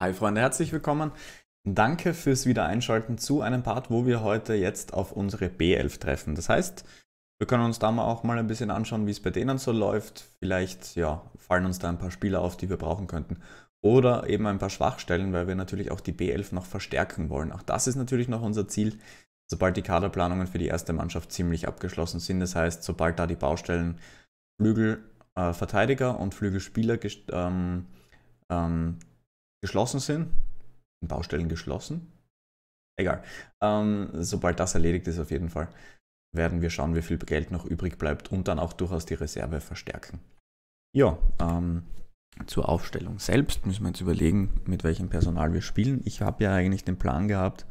Hi Freunde, herzlich willkommen. Danke fürs Wiedereinschalten zu einem Part, wo wir heute jetzt auf unsere B11 treffen. Das heißt, wir können uns da mal auch mal ein bisschen anschauen, wie es bei denen so läuft. Vielleicht ja, fallen uns da ein paar Spieler auf, die wir brauchen könnten. Oder eben ein paar Schwachstellen, weil wir natürlich auch die B11 noch verstärken wollen. Auch das ist natürlich noch unser Ziel, sobald die Kaderplanungen für die erste Mannschaft ziemlich abgeschlossen sind. Das heißt, sobald da die Baustellen Flügelverteidiger äh, und Flügelspieler ähm, ähm, geschlossen sind. Baustellen geschlossen. Egal. Ähm, sobald das erledigt ist, auf jeden Fall, werden wir schauen, wie viel Geld noch übrig bleibt und dann auch durchaus die Reserve verstärken. Ja, ähm, zur Aufstellung selbst müssen wir jetzt überlegen, mit welchem Personal wir spielen. Ich habe ja eigentlich den Plan gehabt,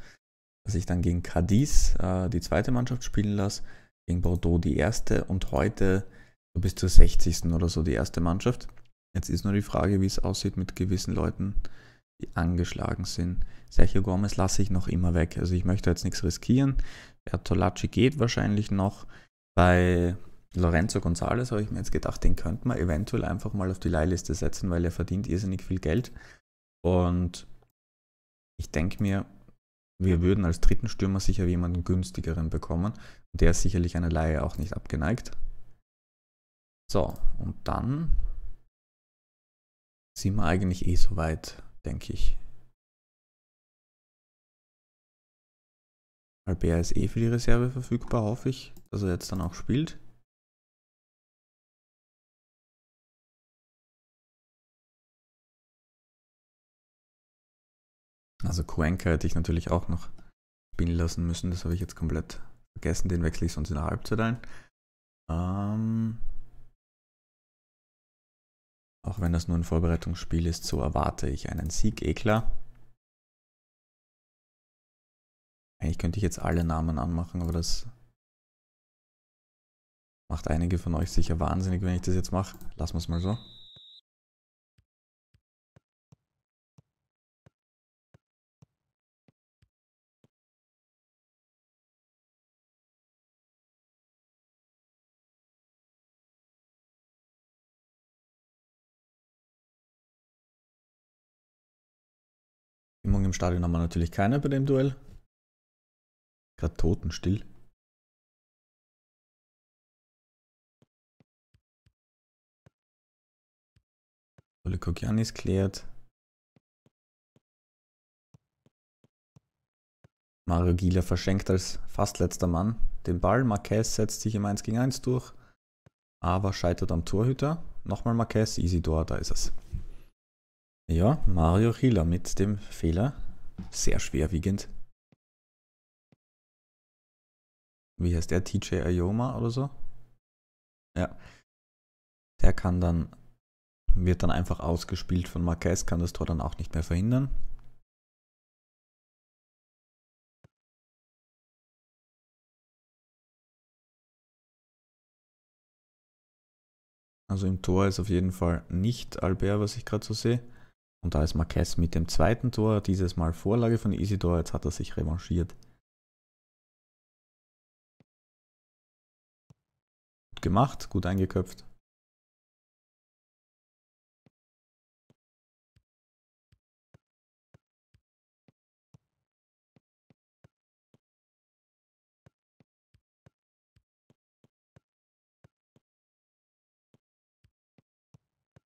dass ich dann gegen Cadiz äh, die zweite Mannschaft spielen lasse, gegen Bordeaux die erste und heute so bis zur 60. oder so die erste Mannschaft. Jetzt ist nur die Frage, wie es aussieht mit gewissen Leuten, die angeschlagen sind. Sergio Gomez lasse ich noch immer weg. Also ich möchte jetzt nichts riskieren. Bertolacci geht wahrscheinlich noch. Bei Lorenzo Gonzalez habe ich mir jetzt gedacht, den könnte man eventuell einfach mal auf die Leihliste setzen, weil er verdient irrsinnig viel Geld. Und ich denke mir, wir würden als dritten Stürmer sicher jemanden günstigeren bekommen. Und der ist sicherlich einer Laie auch nicht abgeneigt. So, und dann sind wir eigentlich eh so weit, denke ich. Albert ist eh für die Reserve verfügbar, hoffe ich, dass er jetzt dann auch spielt. Also Cuenca hätte ich natürlich auch noch spielen lassen müssen, das habe ich jetzt komplett vergessen, den wechsle ich sonst in der Halbzeit ein. Ähm, auch wenn das nur ein Vorbereitungsspiel ist, so erwarte ich einen Sieg, eh klar. Eigentlich könnte ich jetzt alle Namen anmachen, aber das macht einige von euch sicher wahnsinnig, wenn ich das jetzt mache. Lassen wir es mal so. Stadion haben wir natürlich keine bei dem Duell. Gerade totenstill. Ole Kogianis klärt. Mario Gila verschenkt als fast letzter Mann den Ball. Marquez setzt sich im 1 gegen 1 durch. Aber scheitert am Torhüter. Nochmal Marquez, Isidor, da ist es. Ja, Mario Gila mit dem Fehler sehr schwerwiegend. Wie heißt der? TJ Ayoma oder so? Ja. Der kann dann, wird dann einfach ausgespielt von Marquez, kann das Tor dann auch nicht mehr verhindern. Also im Tor ist auf jeden Fall nicht Albert, was ich gerade so sehe. Und da ist Marquez mit dem zweiten Tor, dieses Mal Vorlage von Isidor, jetzt hat er sich revanchiert. Gut gemacht, gut eingeköpft.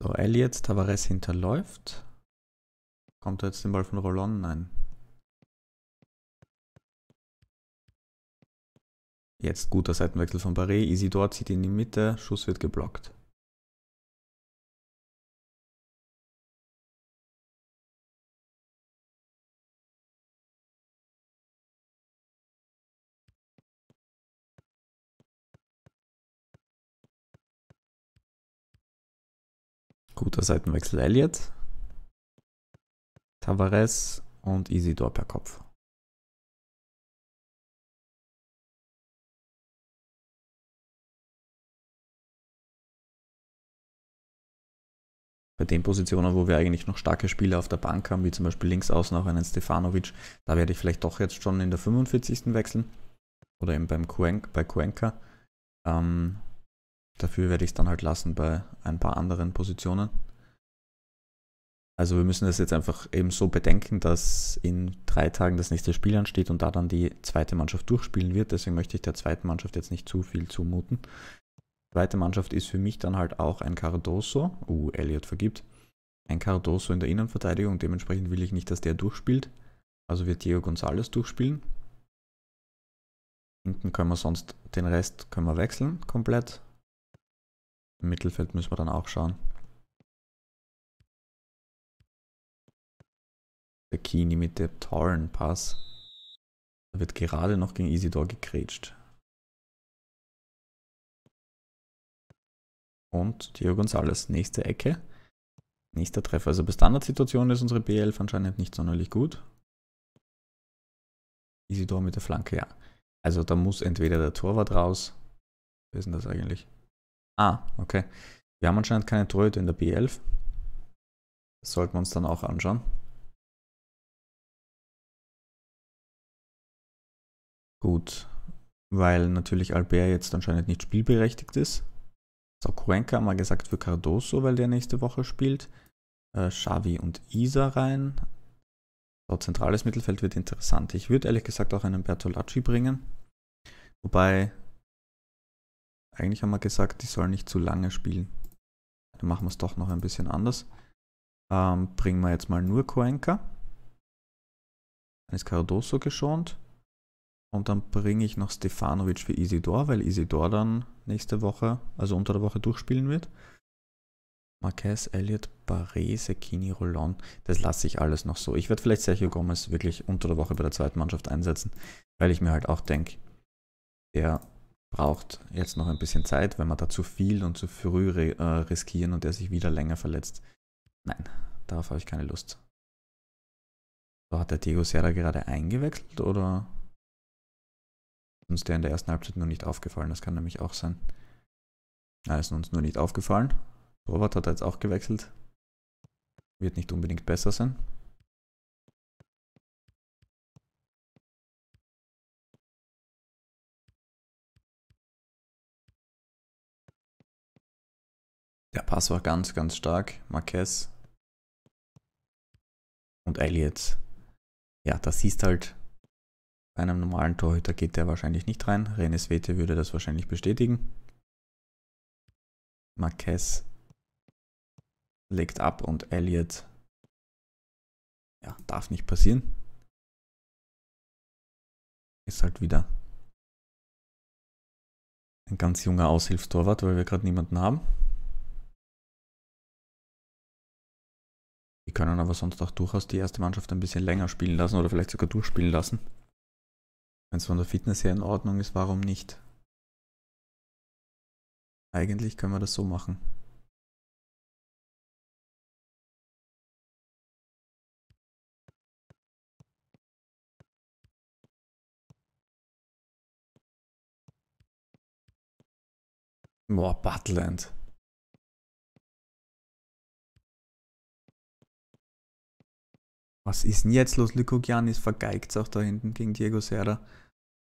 So, Elliot Tavares hinterläuft. Kommt er jetzt den Ball von Rollon? Nein. Jetzt guter Seitenwechsel von Barré. Easy dort zieht ihn in die Mitte. Schuss wird geblockt. Guter Seitenwechsel Elliot. Tavares und Isidor per Kopf. bei den Positionen, wo wir eigentlich noch starke Spieler auf der Bank haben, wie zum Beispiel links außen auch einen Stefanovic, da werde ich vielleicht doch jetzt schon in der 45. wechseln oder eben beim Cuenca, bei Cuenca. Ähm, dafür werde ich es dann halt lassen bei ein paar anderen Positionen. Also wir müssen das jetzt einfach eben so bedenken, dass in drei Tagen das nächste Spiel ansteht und da dann die zweite Mannschaft durchspielen wird. Deswegen möchte ich der zweiten Mannschaft jetzt nicht zu viel zumuten. Die zweite Mannschaft ist für mich dann halt auch ein Cardoso. Uh, Elliot vergibt. Ein Cardoso in der Innenverteidigung. Dementsprechend will ich nicht, dass der durchspielt. Also wird Diego Gonzalez durchspielen. Hinten können wir sonst den Rest können wir wechseln komplett. Im Mittelfeld müssen wir dann auch schauen. Bikini mit dem tollen Pass. Da wird gerade noch gegen Isidor gekrätscht. Und Diego Gonzalez, nächste Ecke. Nächster Treffer. Also bei Standardsituationen ist unsere B11 anscheinend nicht sonderlich gut. Isidor mit der Flanke, ja. Also da muss entweder der Torwart raus. Wer ist denn das eigentlich? Ah, okay. Wir haben anscheinend keine Torhüter in der B11. Das sollten wir uns dann auch anschauen. Gut, weil natürlich Albert jetzt anscheinend nicht spielberechtigt ist. Sakurenka haben wir gesagt für Cardoso, weil der nächste Woche spielt. Äh, Xavi und Isa rein. So, zentrales Mittelfeld wird interessant. Ich würde ehrlich gesagt auch einen Bertolacci bringen. Wobei, eigentlich haben wir gesagt, die sollen nicht zu lange spielen. Dann machen wir es doch noch ein bisschen anders. Ähm, bringen wir jetzt mal nur Cuenca. Dann ist Cardoso geschont. Und dann bringe ich noch Stefanovic für Isidor, weil Isidor dann nächste Woche, also unter der Woche durchspielen wird. Marquez, Elliott, Barré, Sekini, Roland. Das lasse ich alles noch so. Ich werde vielleicht Sergio Gomez wirklich unter der Woche bei der zweiten Mannschaft einsetzen, weil ich mir halt auch denke, der braucht jetzt noch ein bisschen Zeit, wenn wir da zu viel und zu früh äh, riskieren und er sich wieder länger verletzt. Nein, darauf habe ich keine Lust. So, hat der Diego Serra gerade eingewechselt oder uns der in der ersten Halbzeit nur nicht aufgefallen. Das kann nämlich auch sein. Na, ist uns nur nicht aufgefallen. Robert hat er jetzt auch gewechselt. Wird nicht unbedingt besser sein. Der Pass war ganz, ganz stark. Marquez und Elliot. Ja, das siehst halt, bei einem normalen Torhüter geht der wahrscheinlich nicht rein. Renes Wete würde das wahrscheinlich bestätigen. Marquez legt ab und Elliot ja, darf nicht passieren. Ist halt wieder ein ganz junger Aushilfstorwart, weil wir gerade niemanden haben. Die können aber sonst auch durchaus die erste Mannschaft ein bisschen länger spielen lassen oder vielleicht sogar durchspielen lassen. Wenn es von der Fitness her in Ordnung ist, warum nicht? Eigentlich können wir das so machen. Boah, Buttland. Was ist denn jetzt los? Lyko Giannis vergeigt auch da hinten gegen Diego Serra.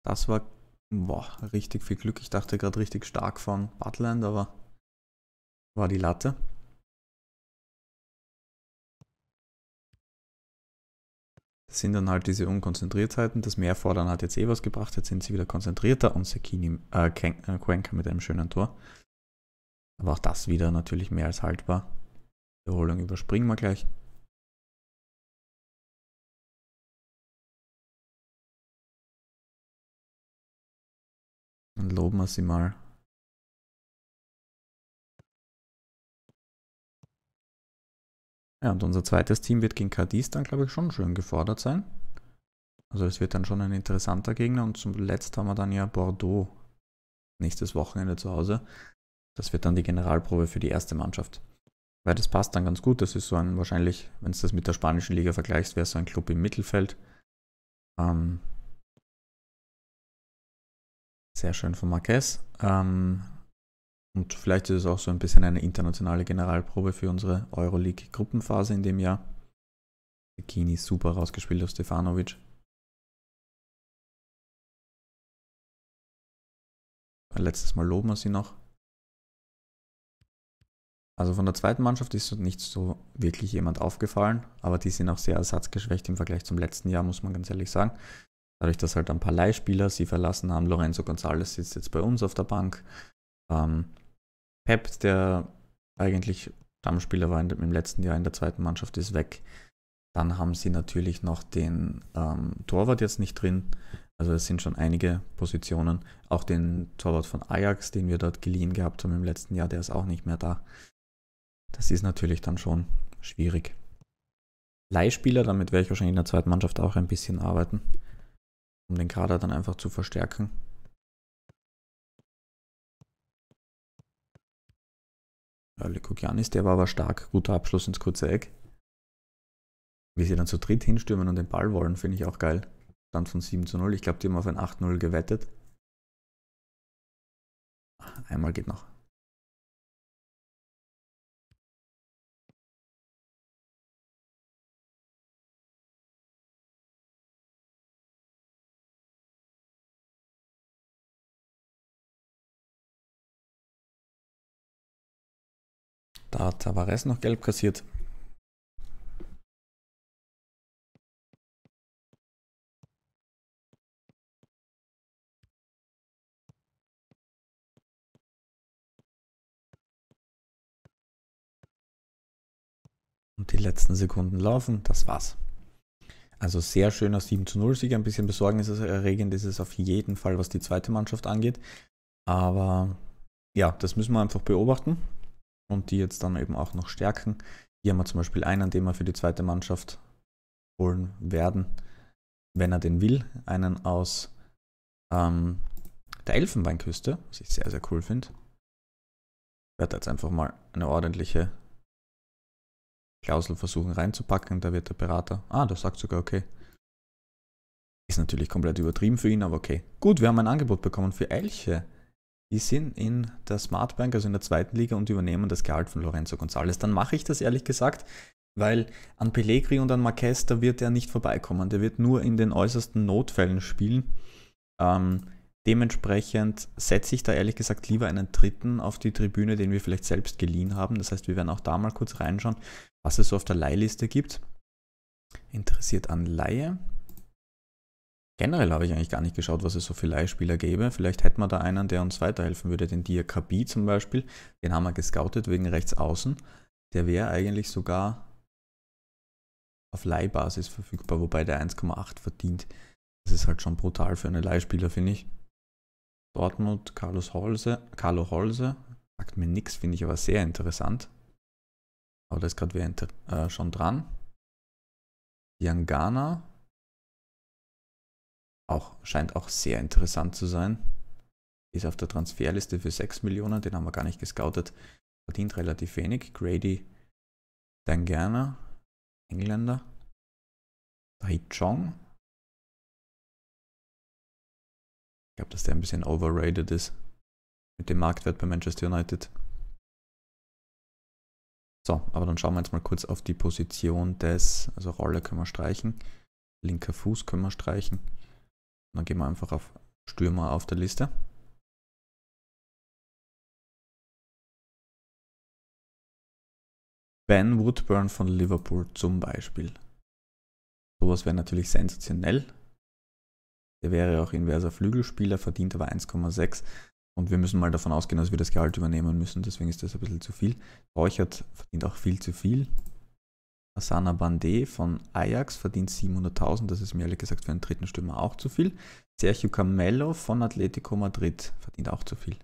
Das war boah, richtig viel Glück. Ich dachte gerade richtig stark von Butland, aber war die Latte. Das sind dann halt diese Unkonzentriertheiten. Das Mehrfordern hat jetzt eh was gebracht. Jetzt sind sie wieder konzentrierter und Sekini, äh, äh mit einem schönen Tor. Aber auch das wieder natürlich mehr als haltbar. Wiederholung überspringen wir gleich. loben wir sie mal. Ja, und unser zweites Team wird gegen Cadiz dann, glaube ich, schon schön gefordert sein. Also es wird dann schon ein interessanter Gegner und zum zuletzt haben wir dann ja Bordeaux nächstes Wochenende zu Hause. Das wird dann die Generalprobe für die erste Mannschaft. Weil das passt dann ganz gut. Das ist so ein wahrscheinlich, wenn du das mit der spanischen Liga vergleichst, wäre so ein Club im Mittelfeld. Ähm, sehr schön von Marquez. Ähm, und vielleicht ist es auch so ein bisschen eine internationale Generalprobe für unsere Euroleague-Gruppenphase in dem Jahr. Bikini super rausgespielt auf Stefanovic. Letztes Mal loben wir sie noch. Also von der zweiten Mannschaft ist nicht so wirklich jemand aufgefallen, aber die sind auch sehr ersatzgeschwächt im Vergleich zum letzten Jahr, muss man ganz ehrlich sagen dadurch, dass halt ein paar Leihspieler sie verlassen haben. Lorenzo Gonzalez sitzt jetzt bei uns auf der Bank. Ähm, Pep, der eigentlich Stammspieler war in, im letzten Jahr in der zweiten Mannschaft, ist weg. Dann haben sie natürlich noch den ähm, Torwart jetzt nicht drin. Also es sind schon einige Positionen. Auch den Torwart von Ajax, den wir dort geliehen gehabt haben im letzten Jahr, der ist auch nicht mehr da. Das ist natürlich dann schon schwierig. Leihspieler, damit werde ich wahrscheinlich in der zweiten Mannschaft auch ein bisschen arbeiten um den Kader dann einfach zu verstärken. Ja, Likogianis, der war aber stark, guter Abschluss ins kurze Eck. Wie sie dann zu dritt hinstürmen und den Ball wollen, finde ich auch geil. Stand von 7 zu 0. Ich glaube, die haben auf ein 8-0 gewettet. Einmal geht noch. Da hat Tavares noch gelb kassiert. Und die letzten Sekunden laufen, das war's. Also sehr schöner 7 zu 0 Sieg, ein bisschen besorgniserregend ist es auf jeden Fall, was die zweite Mannschaft angeht. Aber ja, das müssen wir einfach beobachten und die jetzt dann eben auch noch stärken. Hier haben wir zum Beispiel einen, den wir für die zweite Mannschaft holen werden, wenn er den will. Einen aus ähm, der Elfenbeinküste, was ich sehr, sehr cool finde. Ich werde jetzt einfach mal eine ordentliche Klausel versuchen reinzupacken. Da wird der Berater, ah, das sagt sogar okay. Ist natürlich komplett übertrieben für ihn, aber okay. Gut, wir haben ein Angebot bekommen für Elche. Die sind in der Smart Bank, also in der zweiten Liga und übernehmen das Gehalt von Lorenzo Gonzalez. Dann mache ich das ehrlich gesagt, weil an Pellegri und an Marquez, da wird er nicht vorbeikommen. Der wird nur in den äußersten Notfällen spielen. Ähm, dementsprechend setze ich da ehrlich gesagt lieber einen dritten auf die Tribüne, den wir vielleicht selbst geliehen haben. Das heißt, wir werden auch da mal kurz reinschauen, was es so auf der Leihliste gibt. Interessiert an Laie. Generell habe ich eigentlich gar nicht geschaut, was es so für Leihspieler gäbe. Vielleicht hätten wir da einen, der uns weiterhelfen würde. Den Diakabi zum Beispiel, den haben wir gescoutet wegen rechts außen. Der wäre eigentlich sogar auf Leihbasis verfügbar, wobei der 1,8 verdient. Das ist halt schon brutal für einen Leihspieler, finde ich. Dortmund, Carlos Holse, Carlo Holse, sagt mir nichts, finde ich aber sehr interessant. Aber da ist gerade wer äh, schon dran. Diangana, auch, scheint auch sehr interessant zu sein. Ist auf der Transferliste für 6 Millionen, den haben wir gar nicht gescoutet. Verdient relativ wenig. Grady Dangerner, Engländer. Dai Chong. Ich glaube, dass der ein bisschen overrated ist. Mit dem Marktwert bei Manchester United. So, aber dann schauen wir jetzt mal kurz auf die Position des, also Rolle können wir streichen, linker Fuß können wir streichen, dann gehen wir einfach auf Stürmer auf der Liste. Ben Woodburn von Liverpool zum Beispiel. Sowas wäre natürlich sensationell. Der wäre auch inverser Flügelspieler, verdient aber 1,6. Und wir müssen mal davon ausgehen, dass wir das Gehalt übernehmen müssen. Deswegen ist das ein bisschen zu viel. Räuchert verdient auch viel zu viel. Asana Bandé von Ajax verdient 700.000, das ist mir ehrlich gesagt für einen dritten Stürmer auch zu viel. Sergio Camello von Atletico Madrid verdient auch zu viel.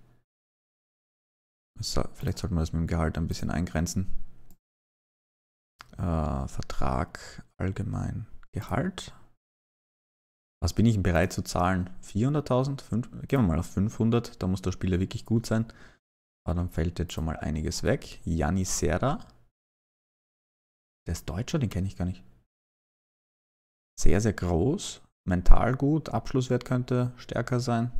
So, vielleicht sollten wir das mit dem Gehalt ein bisschen eingrenzen. Äh, Vertrag allgemein Gehalt. Was bin ich bereit zu zahlen? 400.000? Gehen wir mal auf 500. Da muss der Spieler wirklich gut sein. Aber dann fällt jetzt schon mal einiges weg. Yanni Serra der ist Deutscher, den kenne ich gar nicht. Sehr, sehr groß. Mental gut. Abschlusswert könnte stärker sein.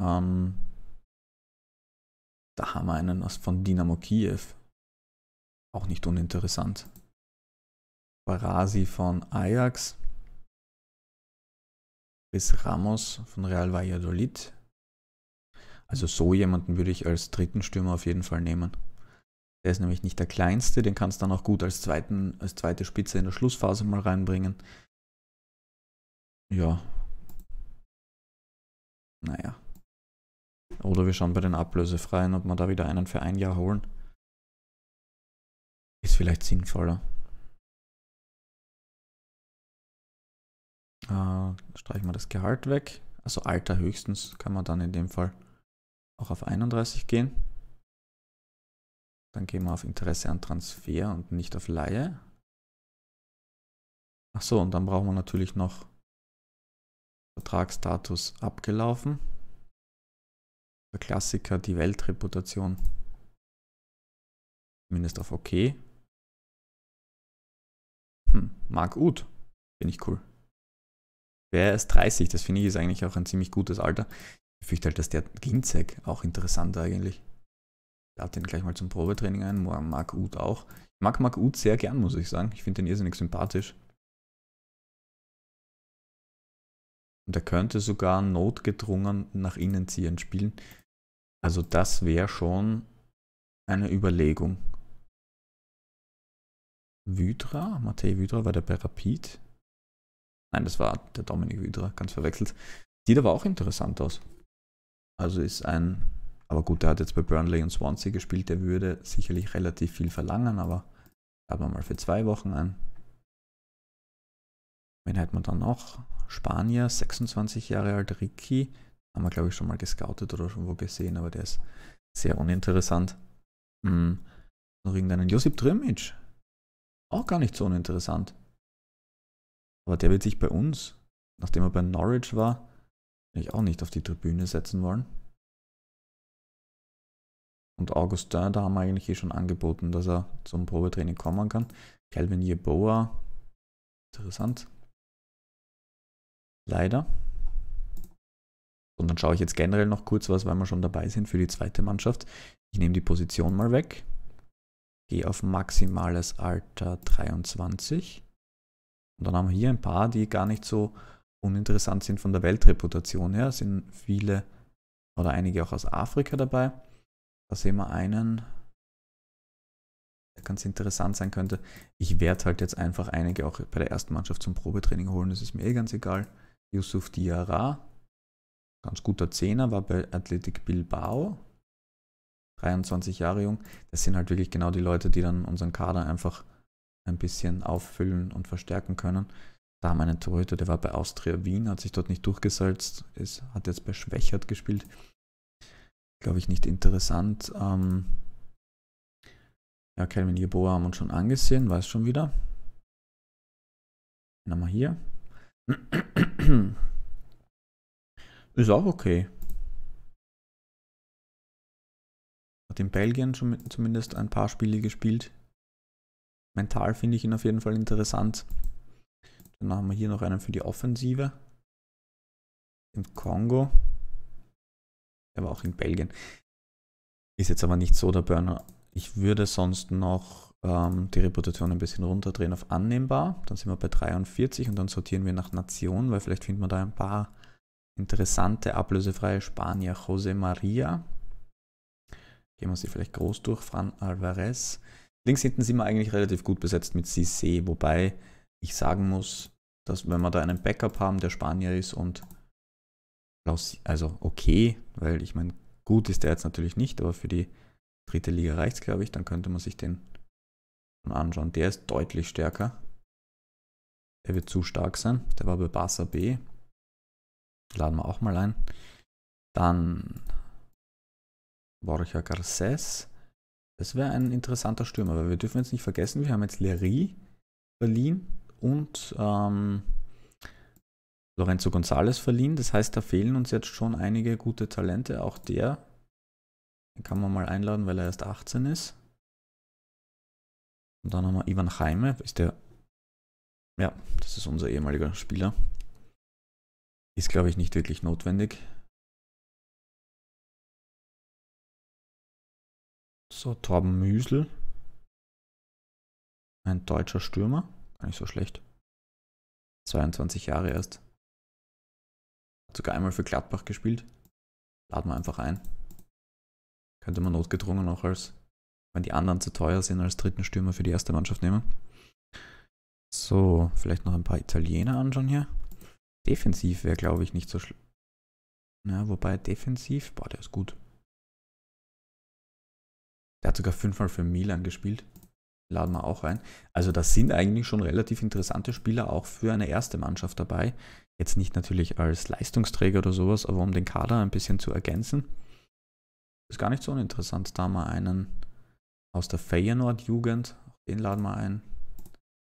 Ähm, da haben wir einen von Dynamo Kiew. Auch nicht uninteressant. Barasi von Ajax. Chris Ramos von Real Valladolid. Also so jemanden würde ich als dritten Stürmer auf jeden Fall nehmen. Der ist nämlich nicht der kleinste, den kannst du dann auch gut als, zweiten, als zweite Spitze in der Schlussphase mal reinbringen. Ja. Naja. Oder wir schauen bei den Ablösefreien, ob wir da wieder einen für ein Jahr holen. Ist vielleicht sinnvoller. Äh, streichen wir das Gehalt weg. Also Alter höchstens kann man dann in dem Fall auch auf 31 gehen. Dann gehen wir auf Interesse an Transfer und nicht auf Laie. Achso, und dann brauchen wir natürlich noch Vertragsstatus abgelaufen. Der Klassiker, die Weltreputation. Zumindest auf OK. Hm, Mark Uth. Finde ich cool. Wer ist 30? Das finde ich ist eigentlich auch ein ziemlich gutes Alter. Ich fürchte halt, dass der Ginzek auch interessant eigentlich lade den gleich mal zum Probetraining ein, Mark Uth auch. Ich mag Mark Uth sehr gern, muss ich sagen. Ich finde den irrsinnig sympathisch. Und er könnte sogar notgedrungen nach innen ziehen spielen. Also das wäre schon eine Überlegung. Wydra, Matej Wydra war der bei Rapid. Nein, das war der Dominik Wydra, ganz verwechselt. Sieht aber auch interessant aus. Also ist ein aber gut, der hat jetzt bei Burnley und Swansea gespielt, der würde sicherlich relativ viel verlangen, aber gab wir mal für zwei Wochen ein. Wen hat man dann noch? Spanier, 26 Jahre alt, Ricky. Haben wir, glaube ich, schon mal gescoutet oder schon wo gesehen, aber der ist sehr uninteressant. Hm. Noch irgendeinen Josip Trimic. Auch gar nicht so uninteressant. Aber der wird sich bei uns, nachdem er bei Norwich war, auch nicht auf die Tribüne setzen wollen. Und Augustin, da haben wir eigentlich eh schon angeboten, dass er zum Probetraining kommen kann. Calvin Yeboah, interessant. Leider. Und dann schaue ich jetzt generell noch kurz was, weil wir schon dabei sind für die zweite Mannschaft. Ich nehme die Position mal weg. Gehe auf maximales Alter 23. Und dann haben wir hier ein paar, die gar nicht so uninteressant sind von der Weltreputation her. Es sind viele oder einige auch aus Afrika dabei. Da sehen wir einen, der ganz interessant sein könnte. Ich werde halt jetzt einfach einige auch bei der ersten Mannschaft zum Probetraining holen, das ist mir eh ganz egal. Yusuf Diarra, ganz guter Zehner, war bei Athletic Bilbao, 23 Jahre jung. Das sind halt wirklich genau die Leute, die dann unseren Kader einfach ein bisschen auffüllen und verstärken können. Da haben wir einen Torhüter, der war bei Austria Wien, hat sich dort nicht durchgesetzt, ist, hat jetzt bei Schwächert gespielt glaube ich, nicht interessant. Ähm ja, Calvin Yeboah haben wir uns schon angesehen, weiß schon wieder. Dann haben wir hier. Ist auch okay. Hat in Belgien schon zumindest ein paar Spiele gespielt. Mental finde ich ihn auf jeden Fall interessant. Dann haben wir hier noch einen für die Offensive. Im Kongo. Der war auch in Belgien. Ist jetzt aber nicht so der Burner. Ich würde sonst noch ähm, die Reputation ein bisschen runterdrehen auf annehmbar. Dann sind wir bei 43 und dann sortieren wir nach Nationen, weil vielleicht finden wir da ein paar interessante ablösefreie Spanier. Jose Maria. Gehen wir sie vielleicht groß durch. Fran Alvarez. Links hinten sind wir eigentlich relativ gut besetzt mit Cissé, wobei ich sagen muss, dass wenn wir da einen Backup haben, der Spanier ist und also okay, weil ich meine, gut ist der jetzt natürlich nicht, aber für die dritte Liga reicht es, glaube ich. Dann könnte man sich den anschauen. Der ist deutlich stärker. Der wird zu stark sein. Der war bei Barca B. Laden wir auch mal ein. Dann Borja Garces. Das wäre ein interessanter Stürmer, weil wir dürfen jetzt nicht vergessen, wir haben jetzt Lery Berlin und ähm, Lorenzo Gonzalez verliehen. Das heißt, da fehlen uns jetzt schon einige gute Talente. Auch der den kann man mal einladen, weil er erst 18 ist. Und dann haben wir Ivan Heime. Ist der. Ja, das ist unser ehemaliger Spieler. Ist, glaube ich, nicht wirklich notwendig. So, Torben Müsel. Ein deutscher Stürmer. Gar nicht so schlecht. 22 Jahre erst sogar einmal für Gladbach gespielt. Laden wir einfach ein. Könnte man notgedrungen auch als, wenn die anderen zu teuer sind, als dritten Stürmer für die erste Mannschaft nehmen. So, vielleicht noch ein paar Italiener anschauen hier. Defensiv wäre, glaube ich, nicht so schlimm. Ja, wobei defensiv, boah, der ist gut. Der hat sogar fünfmal für Milan gespielt. Laden wir auch ein. Also das sind eigentlich schon relativ interessante Spieler auch für eine erste Mannschaft dabei. Jetzt nicht natürlich als Leistungsträger oder sowas, aber um den Kader ein bisschen zu ergänzen. Ist gar nicht so uninteressant, da mal einen aus der Feyenoord-Jugend, den laden wir ein.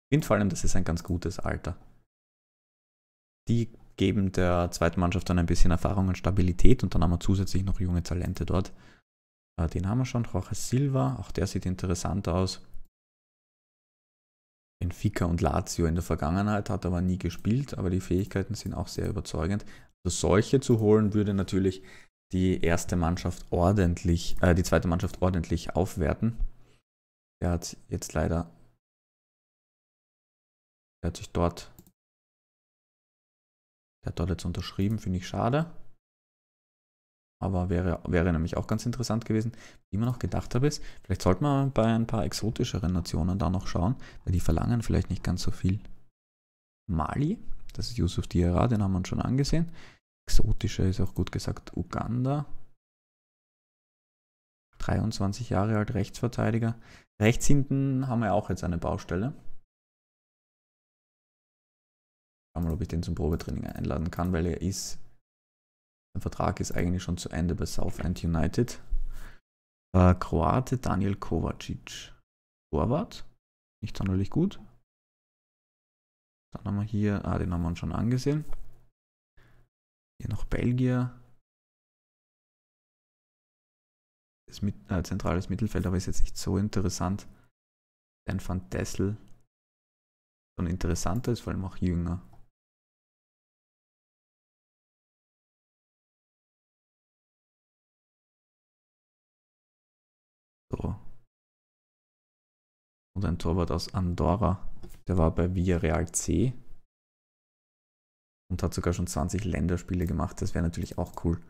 Ich finde vor allem, das ist ein ganz gutes Alter. Die geben der zweiten Mannschaft dann ein bisschen Erfahrung und Stabilität und dann haben wir zusätzlich noch junge Talente dort. Äh, den haben wir schon, Jorge Silva, auch der sieht interessant aus. Benfica und Lazio in der Vergangenheit, hat aber nie gespielt, aber die Fähigkeiten sind auch sehr überzeugend. Also solche zu holen würde natürlich die erste Mannschaft ordentlich, äh, die zweite Mannschaft ordentlich aufwerten. Er hat jetzt leider, er hat sich dort, der hat dort jetzt unterschrieben, finde ich schade. Aber wäre, wäre nämlich auch ganz interessant gewesen. Wie man noch gedacht habe, ist, vielleicht sollte man bei ein paar exotischeren Nationen da noch schauen, weil die verlangen vielleicht nicht ganz so viel. Mali, das ist Yusuf Diarra, den haben wir uns schon angesehen. Exotischer ist auch gut gesagt Uganda. 23 Jahre alt, Rechtsverteidiger. Rechts hinten haben wir auch jetzt eine Baustelle. Schauen wir mal, ob ich den zum Probetraining einladen kann, weil er ist sein Vertrag ist eigentlich schon zu Ende bei Southend United. Äh, Kroate Daniel Kovacic. Torwart. Nicht sonderlich gut. Dann haben wir hier, ah, den haben wir uns schon angesehen. Hier noch Belgier. Das mit, äh, zentrales Mittelfeld, aber ist jetzt nicht so interessant. Dann Van Dessel. Schon interessanter ist, vor allem auch jünger. Und ein Torwart aus Andorra. Der war bei Villarreal C. Und hat sogar schon 20 Länderspiele gemacht. Das wäre natürlich auch cool.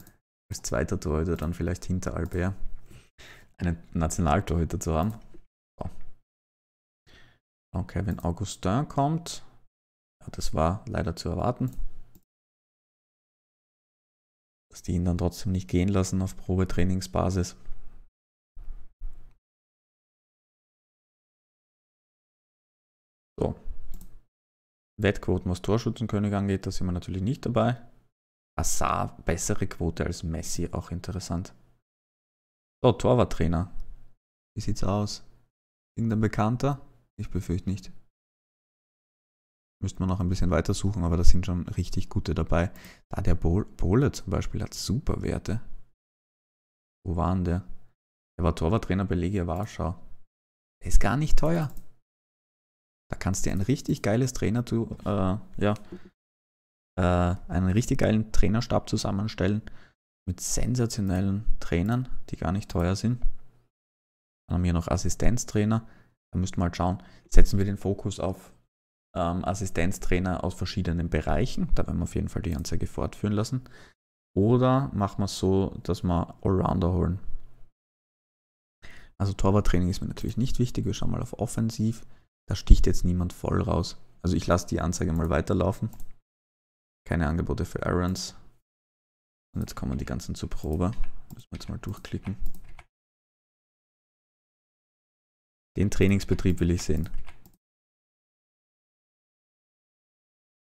Als zweiter Torhüter dann vielleicht hinter Albert einen Nationaltorhüter zu haben. Okay, wenn Augustin kommt. Ja, das war leider zu erwarten. Dass die ihn dann trotzdem nicht gehen lassen auf Probetrainingsbasis. Wettquoten, was Torschützenkönig angeht, da sind wir natürlich nicht dabei. Assar, bessere Quote als Messi, auch interessant. So, Torwarttrainer. Wie sieht's aus? Irgendein Bekannter? Ich befürchte nicht. Müsste man noch ein bisschen weitersuchen, aber da sind schon richtig gute dabei. Da der Bowler zum Beispiel hat super Werte. Wo waren der? der? war Torwarttrainer bei Legia Warschau. Der ist gar nicht teuer. Da kannst du ein richtig geiles Trainer, zu, äh, ja, äh, einen richtig geilen Trainerstab zusammenstellen mit sensationellen Trainern, die gar nicht teuer sind. Dann haben wir noch Assistenztrainer. Da müssten wir halt schauen, setzen wir den Fokus auf ähm, Assistenztrainer aus verschiedenen Bereichen. Da werden wir auf jeden Fall die Anzeige fortführen lassen. Oder machen wir es so, dass wir Allrounder holen. Also Torwarttraining ist mir natürlich nicht wichtig. Wir schauen mal auf Offensiv. Da sticht jetzt niemand voll raus. Also ich lasse die Anzeige mal weiterlaufen. Keine Angebote für Errands. Und jetzt kommen die ganzen zur Probe. Müssen wir jetzt mal durchklicken. Den Trainingsbetrieb will ich sehen.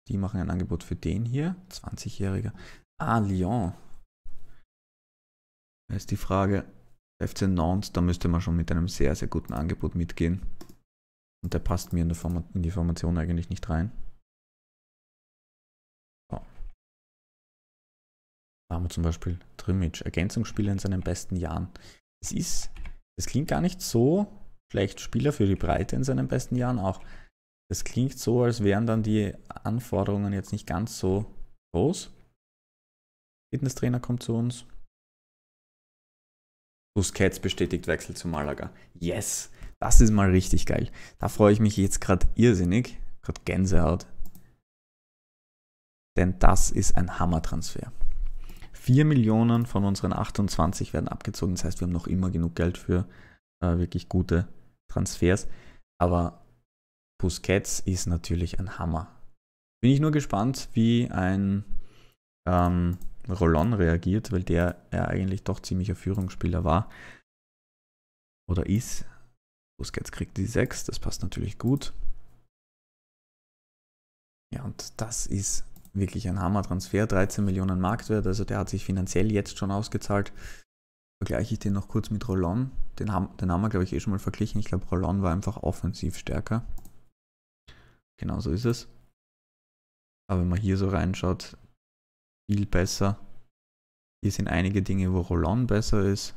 Die machen ein Angebot für den hier. 20-Jähriger. Ah, Lyon. Da ist die Frage, FC Nantes, da müsste man schon mit einem sehr, sehr guten Angebot mitgehen. Und der passt mir in, in die Formation eigentlich nicht rein. So. Da haben wir zum Beispiel Trimic, Ergänzungsspieler in seinen besten Jahren. Es ist, es klingt gar nicht so schlecht, Spieler für die Breite in seinen besten Jahren auch. Es klingt so, als wären dann die Anforderungen jetzt nicht ganz so groß. Fitnesstrainer kommt zu uns. Busquets bestätigt Wechsel zu Malaga. Yes! Das ist mal richtig geil. Da freue ich mich jetzt gerade irrsinnig. Gerade Gänsehaut. Denn das ist ein Hammer-Transfer. 4 Millionen von unseren 28 werden abgezogen. Das heißt, wir haben noch immer genug Geld für äh, wirklich gute Transfers. Aber Busquets ist natürlich ein Hammer. Bin ich nur gespannt, wie ein ähm, Rollon reagiert, weil der ja eigentlich doch ziemlicher Führungsspieler war oder ist. Busquets kriegt die 6, das passt natürlich gut. Ja, und das ist wirklich ein Hammer-Transfer. 13 Millionen Marktwert, also der hat sich finanziell jetzt schon ausgezahlt. Vergleiche ich den noch kurz mit Rollon. Den haben, den haben wir, glaube ich, eh schon mal verglichen. Ich glaube, Rollon war einfach offensiv stärker. Genau so ist es. Aber wenn man hier so reinschaut, viel besser. Hier sind einige Dinge, wo Rollon besser ist.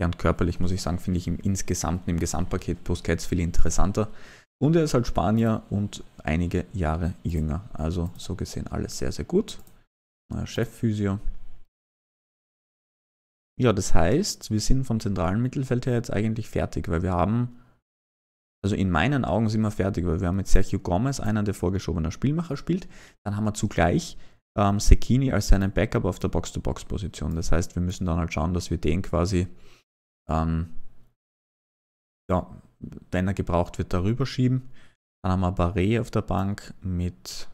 Ja, und körperlich muss ich sagen, finde ich im insgesamt im Gesamtpaket Busquets viel interessanter. Und er ist halt Spanier und einige Jahre jünger. Also so gesehen alles sehr, sehr gut. Neuer Chefphysio. Ja, das heißt, wir sind vom zentralen Mittelfeld her jetzt eigentlich fertig, weil wir haben, also in meinen Augen sind wir fertig, weil wir haben mit Sergio Gomez, einer, der vorgeschobener Spielmacher spielt. Dann haben wir zugleich ähm, Sekini als seinen Backup auf der Box-to-Box-Position. Das heißt, wir müssen dann halt schauen, dass wir den quasi ähm, ja, wenn er gebraucht wird, darüber schieben. Dann haben wir Barré auf der Bank mit,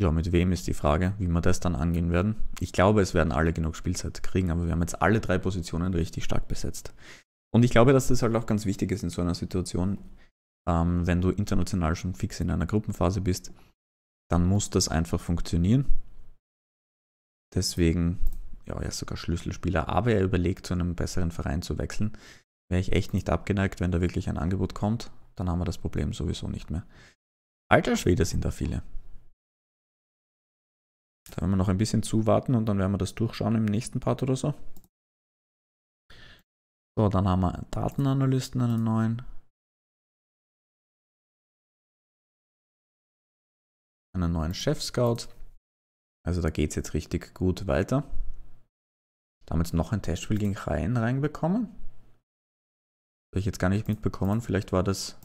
ja, mit wem ist die Frage, wie wir das dann angehen werden. Ich glaube, es werden alle genug Spielzeit kriegen, aber wir haben jetzt alle drei Positionen richtig stark besetzt. Und ich glaube, dass das halt auch ganz wichtig ist in so einer Situation, ähm, wenn du international schon fix in einer Gruppenphase bist, dann muss das einfach funktionieren. Deswegen ja, er ist sogar Schlüsselspieler, aber er überlegt, zu einem besseren Verein zu wechseln. Wäre ich echt nicht abgeneigt, wenn da wirklich ein Angebot kommt, dann haben wir das Problem sowieso nicht mehr. Alter Schwede sind da viele. Da werden wir noch ein bisschen zuwarten und dann werden wir das durchschauen im nächsten Part oder so. So, dann haben wir einen Datenanalysten, einen neuen. Einen neuen Chef-Scout. Also da geht es jetzt richtig gut weiter. Damals noch ein Testspiel gegen Rhein reinbekommen? Habe ich jetzt gar nicht mitbekommen. Vielleicht war das...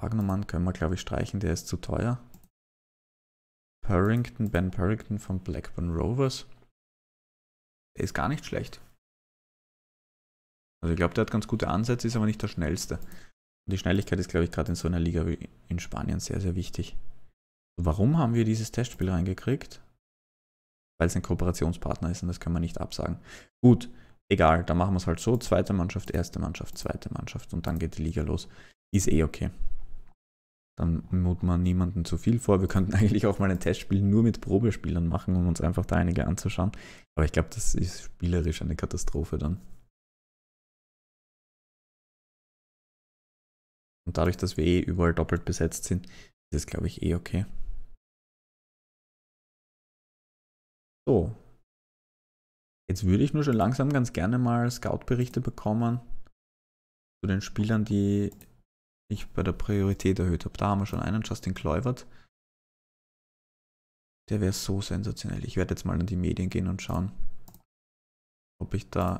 Wagnermann können wir, glaube ich, streichen. Der ist zu teuer. Purrington, Ben Purrington von Blackburn Rovers. Der ist gar nicht schlecht. Also ich glaube, der hat ganz gute Ansätze, ist aber nicht der schnellste. Und die Schnelligkeit ist, glaube ich, gerade in so einer Liga wie in Spanien sehr, sehr wichtig. Warum haben wir dieses Testspiel reingekriegt? weil es ein Kooperationspartner ist und das können wir nicht absagen. Gut, egal, dann machen wir es halt so. Zweite Mannschaft, erste Mannschaft, zweite Mannschaft und dann geht die Liga los. Ist eh okay. Dann mut man niemanden zu viel vor. Wir könnten eigentlich auch mal ein Testspiel nur mit Probespielern machen, um uns einfach da einige anzuschauen. Aber ich glaube, das ist spielerisch eine Katastrophe dann. Und dadurch, dass wir eh überall doppelt besetzt sind, ist es, glaube ich, eh okay. So. Jetzt würde ich nur schon langsam ganz gerne mal Scout-Berichte bekommen zu den Spielern, die ich bei der Priorität erhöht habe. Da haben wir schon einen, Justin Kluivert. Der wäre so sensationell. Ich werde jetzt mal in die Medien gehen und schauen, ob ich da,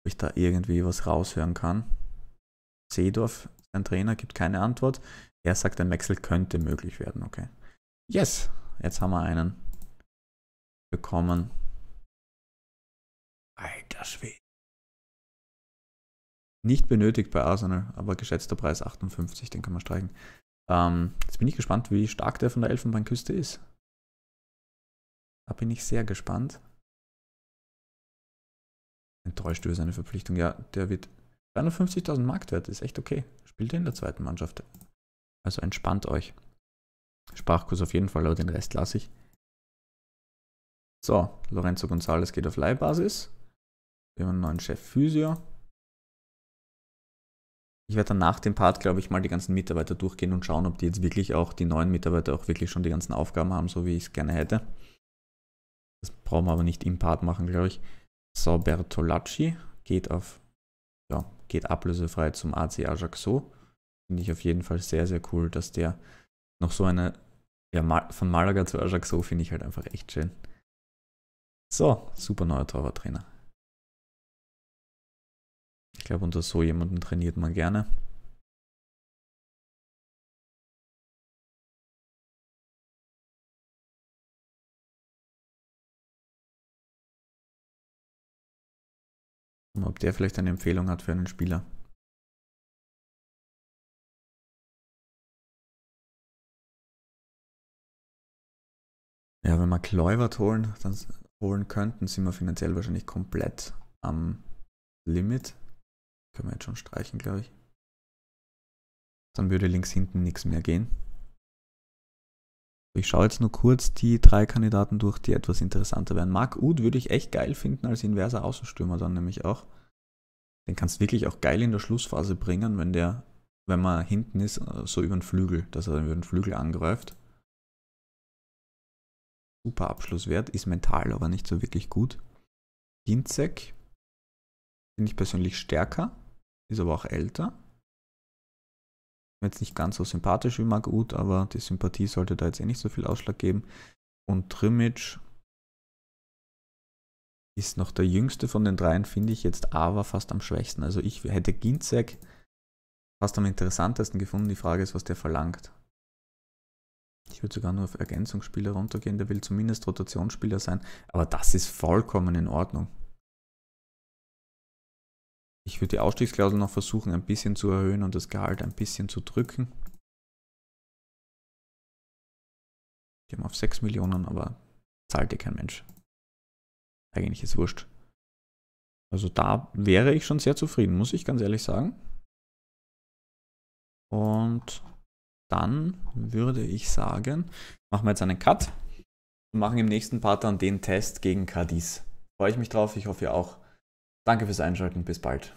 ob ich da irgendwie was raushören kann. Seedorf, sein Trainer, gibt keine Antwort. Er sagt, ein Wechsel könnte möglich werden. Okay. Yes. Jetzt haben wir einen bekommen. Alter Schwede. Nicht benötigt bei Arsenal, aber geschätzter Preis 58, den kann man streichen. Ähm, jetzt bin ich gespannt, wie stark der von der Elfenbeinküste ist. Da bin ich sehr gespannt. Enttäuscht über seine Verpflichtung. Ja, der wird 350.000 Marktwert, ist echt okay. Spielt er in der zweiten Mannschaft. Also entspannt euch. Sprachkurs auf jeden Fall, aber den Rest lasse ich. So, Lorenzo Gonzalez geht auf Leihbasis. Wir haben einen neuen Chef Physio. Ich werde dann nach dem Part, glaube ich, mal die ganzen Mitarbeiter durchgehen und schauen, ob die jetzt wirklich auch, die neuen Mitarbeiter auch wirklich schon die ganzen Aufgaben haben, so wie ich es gerne hätte. Das brauchen wir aber nicht im Part machen, glaube ich. So, Bertolacci geht auf, ja, geht ablösefrei zum AC Ajaxo. Finde ich auf jeden Fall sehr, sehr cool, dass der noch so eine, ja, von Malaga zu Ajax, so finde ich halt einfach echt schön. So, super neuer Torwarttrainer. Ich glaube, unter so jemanden trainiert man gerne. ob der vielleicht eine Empfehlung hat für einen Spieler. Ja, wenn wir Kluivert holen, dann holen könnten, sind wir finanziell wahrscheinlich komplett am Limit. Können wir jetzt schon streichen, glaube ich. Dann würde links hinten nichts mehr gehen. Ich schaue jetzt nur kurz die drei Kandidaten durch, die etwas interessanter wären. Marc Ud würde ich echt geil finden als inverser Außenstürmer dann nämlich auch. Den kannst du wirklich auch geil in der Schlussphase bringen, wenn der, wenn man hinten ist, äh, so über den Flügel, dass er über den Flügel angreift super Abschlusswert, ist mental aber nicht so wirklich gut. Ginzek finde ich persönlich stärker, ist aber auch älter. Jetzt nicht ganz so sympathisch wie Magut, aber die Sympathie sollte da jetzt eh nicht so viel Ausschlag geben. Und Trimic ist noch der jüngste von den dreien, finde ich jetzt aber fast am schwächsten. Also ich hätte Ginzek fast am interessantesten gefunden. Die Frage ist, was der verlangt. Ich würde sogar nur auf Ergänzungsspieler runtergehen, der will zumindest Rotationsspieler sein, aber das ist vollkommen in Ordnung. Ich würde die Ausstiegsklausel noch versuchen, ein bisschen zu erhöhen und das Gehalt ein bisschen zu drücken. Gehen wir auf 6 Millionen, aber zahlt ja eh kein Mensch. Eigentlich ist wurscht. Also da wäre ich schon sehr zufrieden, muss ich ganz ehrlich sagen. Und dann würde ich sagen, machen wir jetzt einen Cut und machen im nächsten Part dann den Test gegen Cadiz. Freue ich mich drauf, ich hoffe ihr auch. Danke fürs Einschalten, bis bald.